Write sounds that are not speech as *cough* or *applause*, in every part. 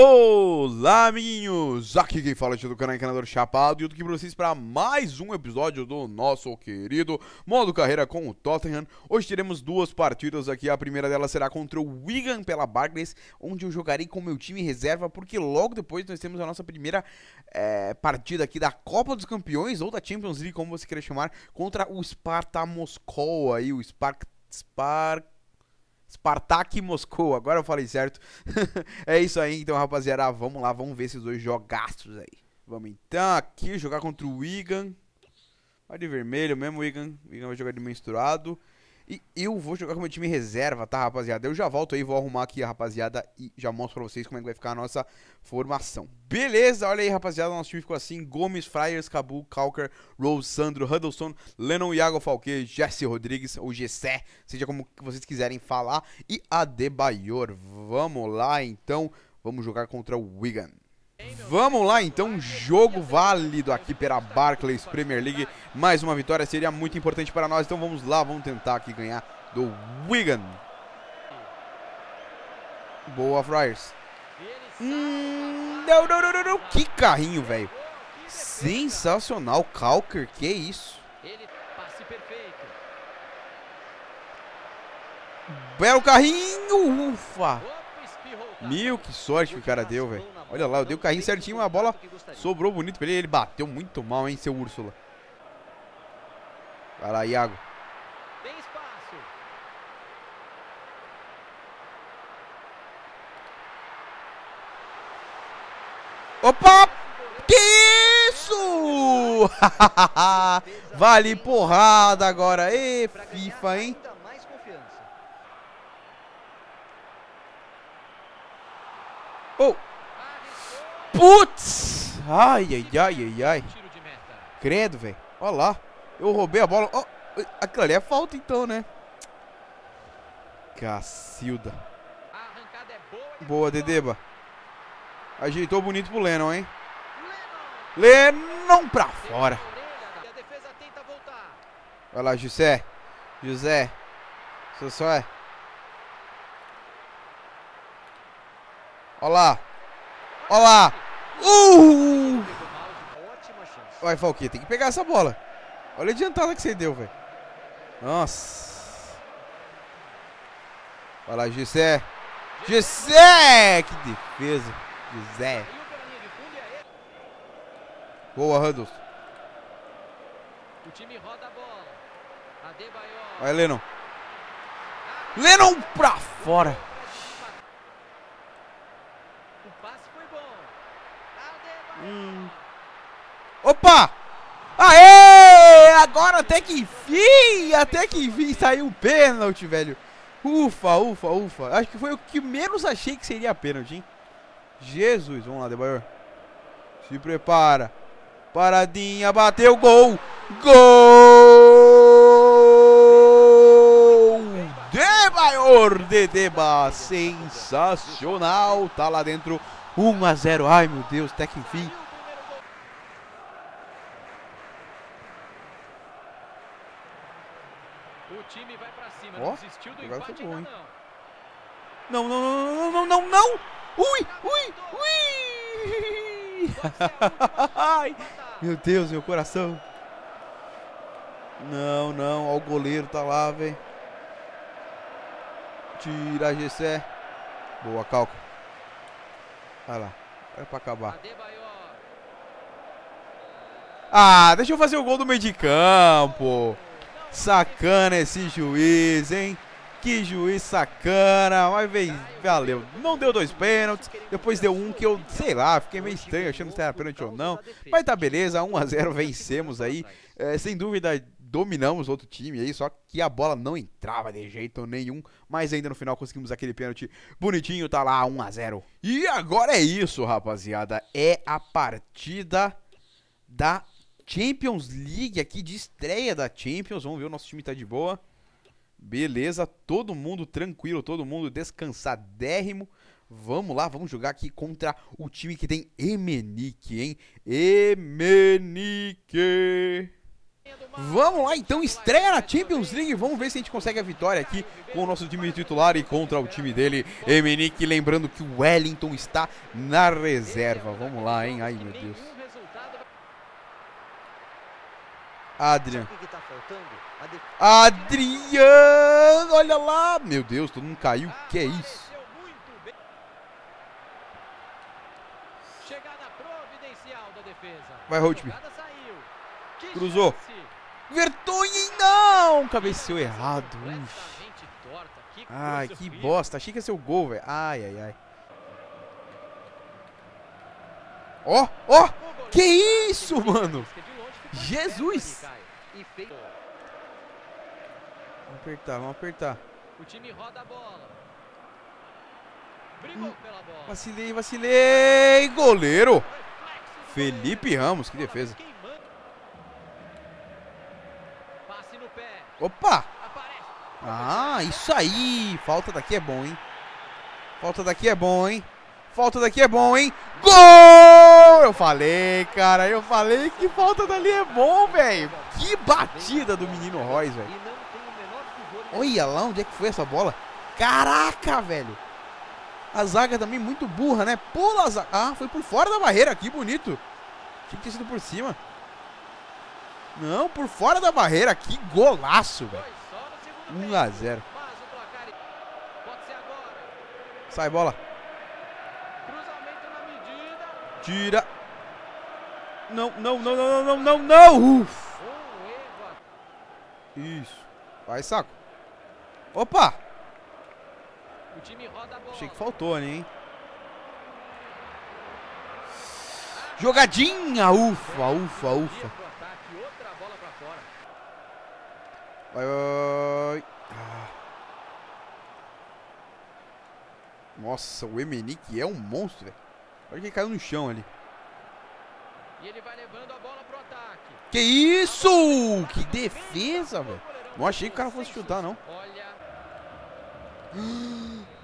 Olá, amiguinhos! Aqui quem fala é do canal Encanador Chapado e eu tô aqui pra vocês para mais um episódio do nosso querido modo carreira com o Tottenham. Hoje teremos duas partidas aqui, a primeira delas será contra o Wigan pela Barclays, onde eu jogarei com meu time reserva, porque logo depois nós temos a nossa primeira é, partida aqui da Copa dos Campeões, ou da Champions League, como você queira chamar, contra o Sparta Moscou aí, o Spark... Spark Spartak Moscou, agora eu falei certo. *laughs* é isso aí, então, rapaziada. Ah, vamos lá, vamos ver esses dois jogaços aí. Vamos então aqui jogar contra o Wigan. Vai de vermelho mesmo, Wigan. Wigan vai jogar de misturado. E eu vou jogar com meu time reserva, tá, rapaziada? Eu já volto aí, vou arrumar aqui a rapaziada e já mostro pra vocês como é que vai ficar a nossa formação. Beleza, olha aí, rapaziada, nosso time ficou assim. Gomes, Friars, Cabu, Calker, Rose, Sandro, Huddleston, Lennon, Iago Falque, Jesse Rodrigues, ou Gessé, seja como vocês quiserem falar, e Adebayor. Vamos lá, então, vamos jogar contra o Wigan. Vamos lá então, jogo válido aqui pela Barclays Premier League. Mais uma vitória seria muito importante para nós, então vamos lá, vamos tentar aqui ganhar do Wigan. Boa, Friars. Hum, não, não, não, não, que carrinho, velho. Sensacional, Calker, que isso. Belo carrinho, ufa. Mil, que sorte que o cara deu, velho. Olha lá, eu dei o carrinho certinho, a bola sobrou bonito pra ele. Ele bateu muito mal, hein, seu Úrsula. Vai lá, Iago. Opa! Que isso! *laughs* vale porrada agora. E FIFA, hein? Oh! Putz! Ai, ai, ai, ai, ai. Credo, velho. Olha lá. Eu roubei a bola. Oh, aquilo ali é falta então, né? Cacilda. É boa, Dedeba. Ajeitou bonito pro Lennon, hein? Lennon pra fora. Vai lá, José. José. Só só é. Olha lá. Olha lá. Uh! Vai, Falquinha, tem que pegar essa bola. Olha a adiantada que você deu, velho. Nossa. Vai lá, Gissé. Gissé! Que defesa. Gissé. Boa, Randolph. Vai, Lennon. Lennon pra fora. Hum. Opa! Aê! Agora até que enfim! Até que enfim saiu o pênalti, velho. Ufa, ufa, ufa. Acho que foi o que menos achei que seria pênalti, hein? Jesus, vamos lá, Debaior. Se prepara. Paradinha, bateu, gol! Gol! Debaior de Deba, sensacional! Tá lá dentro 1 a 0. Ai, meu Deus, até que enfim. O time vai pra cima, oh, desistiu do empate foi bom, hein? Não, não, não, não, não, não, Ui, ui, ui! Ai, meu Deus, meu coração. Não, não, ó, o goleiro tá lá, velho. Tira, Gessé. Boa, Calca. Olha lá. Olha é pra acabar. Ah, deixa eu fazer o gol do meio de campo. Sacana esse juiz, hein? Que juiz sacana, mas vem, valeu. Não deu dois pênaltis, depois deu um que eu, sei lá, fiquei meio estranho, achando se era pênalti ou não. Mas tá beleza, 1 a 0 vencemos aí. É, sem dúvida, dominamos outro time aí, só que a bola não entrava de jeito nenhum, mas ainda no final conseguimos aquele pênalti bonitinho, tá lá 1 a 0. E agora é isso, rapaziada, é a partida da Champions League aqui de estreia da Champions. Vamos ver o nosso time tá de boa. Beleza, todo mundo tranquilo, todo mundo descansadérrimo. Vamos lá, vamos jogar aqui contra o time que tem Emenique, hein? Emenique! Vamos lá então, estreia na Champions League. Vamos ver se a gente consegue a vitória aqui com o nosso time titular e contra o time dele, Emenick. Lembrando que o Wellington está na reserva. Vamos lá, hein? Ai meu Deus. Adrian. Adriano, olha lá. Meu Deus, todo mundo caiu. Que é isso? Vai, Holtby. Cruzou. Vertonhen não! Cabeceou errado. Uf. Ai, que bosta. Achei que ia ser o gol, velho. Ai, ai, ai. Ó, oh, ó! Oh, que isso, mano? É Jesus! Né, vamos apertar, vamos apertar. O time roda a bola. Vacilei, vacilei. Goleiro. Felipe Ramos, que defesa. Opa! Ah, isso aí! Falta daqui é bom, hein? Falta daqui é bom, hein? Falta daqui é bom, hein? Gol! Eu falei, cara, eu falei que falta dali é bom, velho. Que batida do menino Royce, velho. Olha lá onde é que foi essa bola. Caraca, velho. A zaga também muito burra, né? Pula a zaga. Ah, foi por fora da barreira, que bonito. Tinha que ter sido por cima. Não, por fora da barreira. Que golaço, velho. 1 a 0. Sai bola. Tira. Não, não, não, não, não, não, não. Uf. Isso. Vai, saco. Opa! Achei que faltou ali, né, hein? Jogadinha! Ufa, ufa, ufa. Nossa, o Emenick é um monstro, velho. Olha que ele caiu no chão ali. E ele vai levando a bola pro ataque. Que isso! Que defesa, velho. Não achei que o cara fosse chutar, não. *gasps*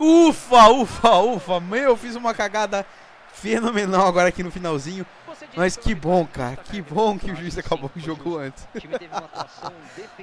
Ufa, ufa, ufa. Meu, eu fiz uma cagada fenomenal agora aqui no finalzinho. Mas que bom, tá cara. Que bom que o juiz acabou o jogo antes.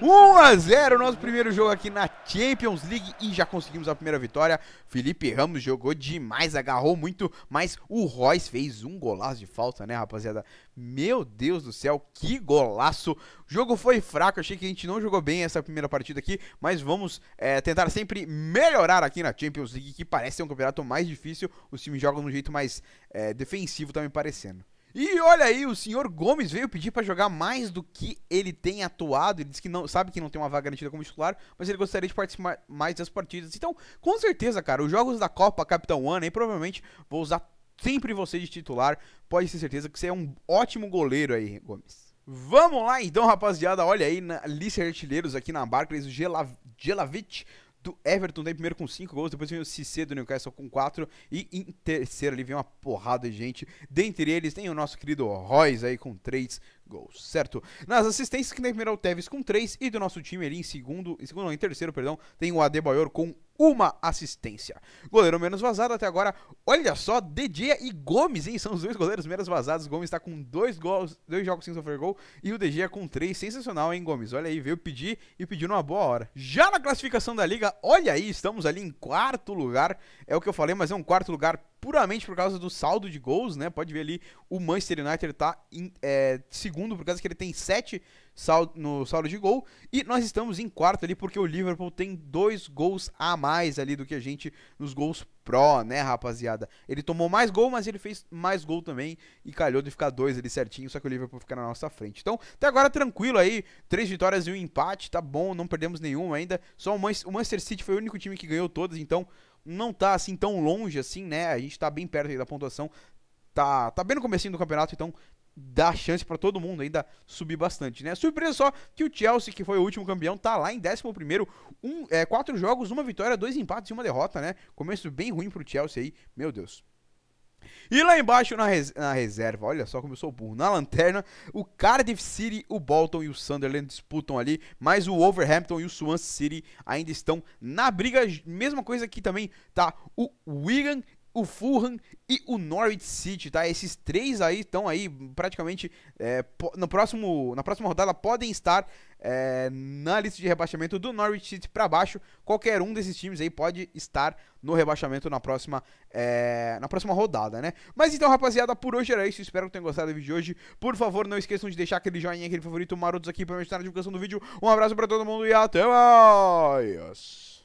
1 *laughs* a 0 nosso primeiro jogo aqui na Champions League e já conseguimos a primeira vitória. Felipe Ramos jogou demais, agarrou muito, mas o Royce fez um golaço de falta, né, rapaziada? Meu Deus do céu, que golaço! O jogo foi fraco, achei que a gente não jogou bem essa primeira partida aqui, mas vamos é, tentar sempre melhorar aqui na Champions League, que parece ser um campeonato mais difícil. Os times jogam de um jeito mais é, defensivo, tá me parecendo. E olha aí, o senhor Gomes veio pedir para jogar mais do que ele tem atuado. Ele disse que não sabe que não tem uma vaga garantida como titular, mas ele gostaria de participar mais das partidas. Então, com certeza, cara, os jogos da Copa Capitão One aí provavelmente vou usar sempre você de titular. Pode ter certeza que você é um ótimo goleiro aí, Gomes. Vamos lá então, rapaziada. Olha aí na lista de artilheiros aqui na Barclays, o Gelavic do Everton tem primeiro com 5 gols, depois vem o Cissé do Newcastle com 4 e em terceiro ali vem uma porrada de gente. Dentre eles tem o nosso querido Royce aí com 3 gols, certo? Nas assistências que nem primeiro o Tevez com 3 e do nosso time ali em segundo, em segundo não, em terceiro, perdão, tem o Adebayor com uma assistência. Goleiro menos vazado até agora, olha só, DJ e Gomes, hein? São os dois goleiros menos vazados. Gomes está com dois gols, dois jogos sem sofrer gol e o DG com três. Sensacional, hein, Gomes? Olha aí, veio pedir e pediu numa boa hora. Já na classificação da liga, olha aí, estamos ali em quarto lugar. É o que eu falei, mas é um quarto lugar puramente por causa do saldo de gols, né? Pode ver ali, o Manchester United tá em é, segundo por causa que ele tem sete saldo, no saldo de gol. E nós estamos em quarto ali porque o Liverpool tem dois gols a mais ali do que a gente nos gols pró, né, rapaziada? Ele tomou mais gol, mas ele fez mais gol também e calhou de ficar dois ali certinho, só que o Liverpool fica na nossa frente. Então, até agora tranquilo aí, três vitórias e um empate, tá bom, não perdemos nenhum ainda. Só o Manchester City foi o único time que ganhou todas, então não tá assim tão longe assim, né? A gente tá bem perto da pontuação. Tá, tá bem no começo do campeonato, então dá chance para todo mundo ainda subir bastante, né? Surpresa só que o Chelsea, que foi o último campeão, tá lá em 11º, um, é, quatro jogos, uma vitória, dois empates e uma derrota, né? Começo bem ruim pro Chelsea aí, meu Deus. E lá embaixo na, res na reserva, olha só como eu sou burro. Na lanterna, o Cardiff City, o Bolton e o Sunderland disputam ali, mas o Wolverhampton e o Swansea City ainda estão na briga. Mesma coisa que também tá o Wigan o Fulham e o Norwich City, tá? Esses três aí estão aí praticamente é, no próximo, na próxima rodada podem estar é, na lista de rebaixamento do Norwich City para baixo. Qualquer um desses times aí pode estar no rebaixamento na próxima, é, na próxima rodada, né? Mas então, rapaziada, por hoje era isso. Espero que tenham gostado do vídeo de hoje. Por favor, não esqueçam de deixar aquele joinha, aquele favorito maroto aqui para me ajudar na divulgação do vídeo. Um abraço para todo mundo e até mais!